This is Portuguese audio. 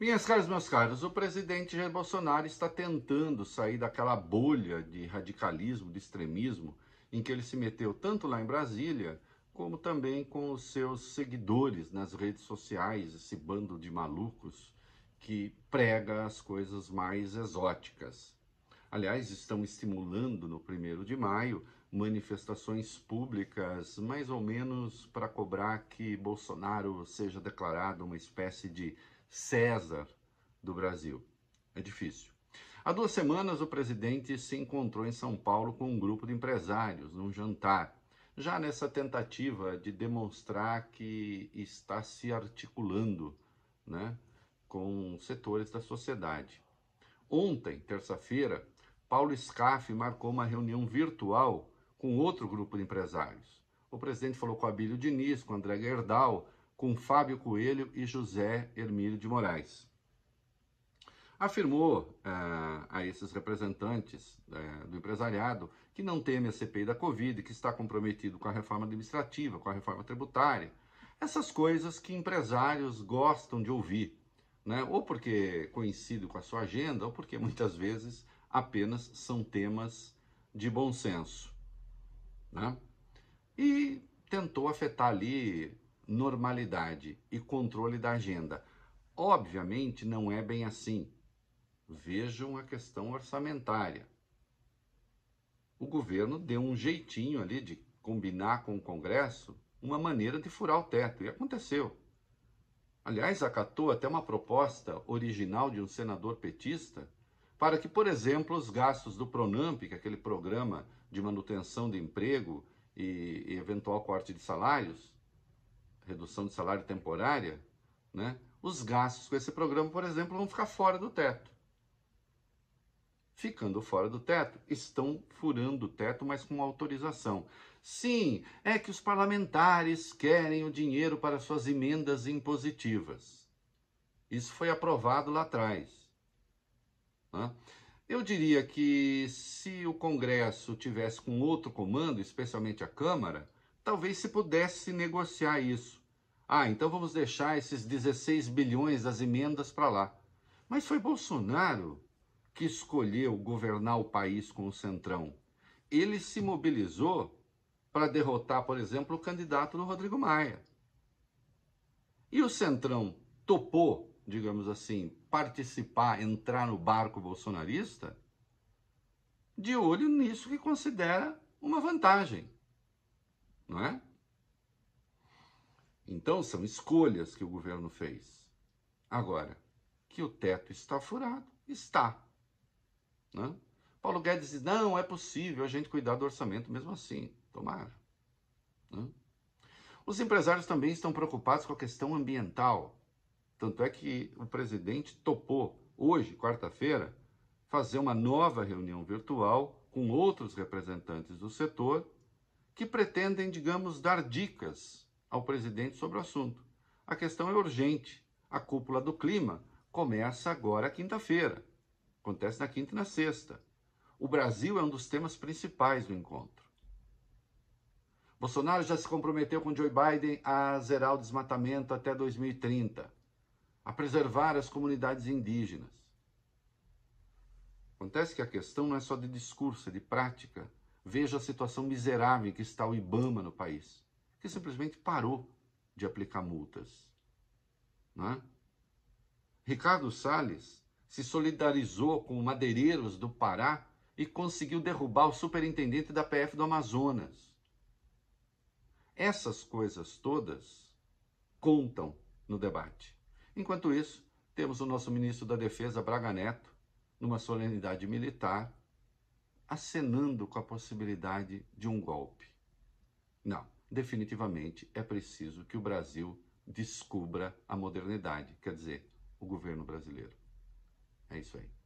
Minhas caras, meus caros, o presidente Jair Bolsonaro está tentando sair daquela bolha de radicalismo, de extremismo, em que ele se meteu tanto lá em Brasília, como também com os seus seguidores nas redes sociais, esse bando de malucos que prega as coisas mais exóticas. Aliás, estão estimulando no primeiro de maio manifestações públicas, mais ou menos para cobrar que Bolsonaro seja declarado uma espécie de César do Brasil. É difícil. Há duas semanas, o presidente se encontrou em São Paulo com um grupo de empresários num jantar, já nessa tentativa de demonstrar que está se articulando né, com setores da sociedade. Ontem, terça-feira, Paulo Scaff marcou uma reunião virtual com outro grupo de empresários. O presidente falou com Abílio Diniz, com André Gerdau, com Fábio Coelho e José Hermílio de Moraes. Afirmou ah, a esses representantes eh, do empresariado que não teme a CPI da Covid, que está comprometido com a reforma administrativa, com a reforma tributária. Essas coisas que empresários gostam de ouvir, né? ou porque é coincide com a sua agenda, ou porque muitas vezes apenas são temas de bom senso. Né? E tentou afetar ali normalidade e controle da agenda. Obviamente não é bem assim. Vejam a questão orçamentária. O governo deu um jeitinho ali de combinar com o Congresso uma maneira de furar o teto, e aconteceu. Aliás, acatou até uma proposta original de um senador petista para que, por exemplo, os gastos do Pronamp, que é aquele programa de manutenção de emprego e, e eventual corte de salários, redução de salário temporária, né, os gastos com esse programa, por exemplo, vão ficar fora do teto. Ficando fora do teto, estão furando o teto, mas com autorização. Sim, é que os parlamentares querem o dinheiro para suas emendas impositivas. Isso foi aprovado lá atrás. Né? Eu diria que se o Congresso tivesse com outro comando, especialmente a Câmara, talvez se pudesse negociar isso ah, então vamos deixar esses 16 bilhões das emendas para lá. Mas foi Bolsonaro que escolheu governar o país com o Centrão. Ele se mobilizou para derrotar, por exemplo, o candidato do Rodrigo Maia. E o Centrão topou, digamos assim, participar, entrar no barco bolsonarista, de olho nisso que considera uma vantagem. Não é? Então são escolhas que o governo fez. Agora, que o teto está furado, está. Né? Paulo Guedes diz: não, é possível a gente cuidar do orçamento mesmo assim. Tomara. Né? Os empresários também estão preocupados com a questão ambiental. Tanto é que o presidente topou, hoje, quarta-feira, fazer uma nova reunião virtual com outros representantes do setor que pretendem, digamos, dar dicas ao presidente sobre o assunto. A questão é urgente. A cúpula do clima começa agora quinta-feira. Acontece na quinta e na sexta. O Brasil é um dos temas principais do encontro. Bolsonaro já se comprometeu com Joe Biden a zerar o desmatamento até 2030, a preservar as comunidades indígenas. Acontece que a questão não é só de discurso, é de prática. Veja a situação miserável em que está o Ibama no país que simplesmente parou de aplicar multas. Né? Ricardo Salles se solidarizou com madeireiros do Pará e conseguiu derrubar o superintendente da PF do Amazonas. Essas coisas todas contam no debate. Enquanto isso, temos o nosso ministro da Defesa, Braga Neto, numa solenidade militar, acenando com a possibilidade de um golpe. Não, definitivamente é preciso que o Brasil descubra a modernidade, quer dizer, o governo brasileiro. É isso aí.